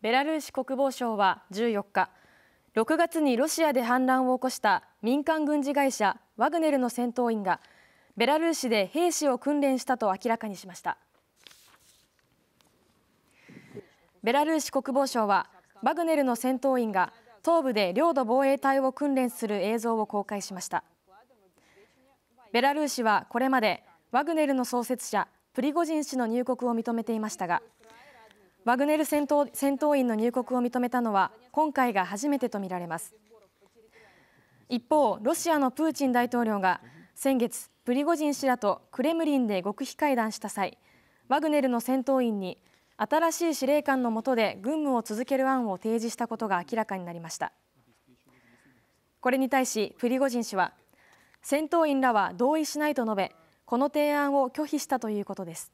ベラルーシ国防省は14日6月にロシアで反乱を起こした民間軍事会社ワグネルの戦闘員がベラルーシで兵士を訓練したと明らかにしましたベラルーシ国防省はワグネルの戦闘員が東部で領土防衛隊を訓練する映像を公開しましたベラルーシはこれまでワグネルの創設者プリゴジン氏の入国を認めていましたがワグネル戦闘戦闘員の入国を認めたのは今回が初めてとみられます一方ロシアのプーチン大統領が先月プリゴジン氏らとクレムリンで極秘会談した際ワグネルの戦闘員に新しい司令官の下で軍務を続ける案を提示したことが明らかになりましたこれに対しプリゴジン氏は戦闘員らは同意しないと述べこの提案を拒否したということです